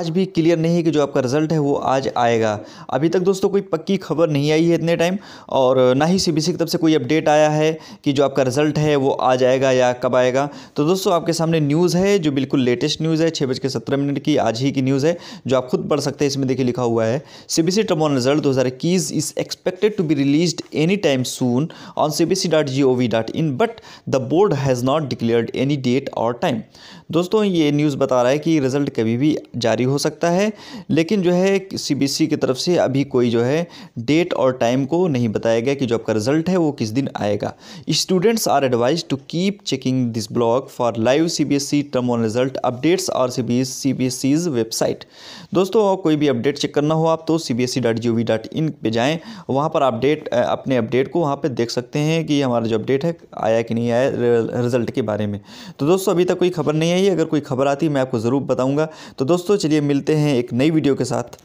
आज भी क्लियर नहीं है कि जो आपका रिज़ल्ट है वो आज आएगा अभी तक दोस्तों कोई पक्की खबर नहीं आई है इतने टाइम और ना ही सी की तरफ से कोई अपडेट आया है कि जो आपका रिज़ल्ट है वो आज आएगा या कब आएगा तो दोस्तों आपके सामने न्यूज़ है जो बिल्कुल लेटेस्ट न्यूज़ है छः बज के सत्रह मिनट की आज ही की न्यूज़ है जो आप खुद पढ़ सकते हैं इसमें देखिए लिखा हुआ है सी बी रिज़ल्ट दो is expected to be release any time soon on C B but the board has not declared any date और टाइम दोस्तों ये न्यूज़ बता रहा है कि रिज़ल्ट कभी भी जारी जारी हो सकता है लेकिन जो है सीबीएसई की तरफ से अभी कोई जो है डेट और टाइम को नहीं बताया गया कि जो आपका रिजल्ट है वो किस दिन आएगा students are advise to keep checking this blog for live CBSE term on result updates और सी बी वेबसाइट दोस्तों और कोई भी अपडेट चेक करना हो आप तो सी बी पे जाएँ वहाँ पर अपडेट अपने अपडेट को वहाँ पर देख सकते हैं कि हमारा जो अपडेट है आया कि नहीं आया रिजल्ट के बारे में तो दोस्तों अभी तक कोई खबर नहीं आई अगर कोई खबर आती मैं आपको ज़रूर बताऊंगा तो दोस्तों चलिए लिए मिलते हैं एक नई वीडियो के साथ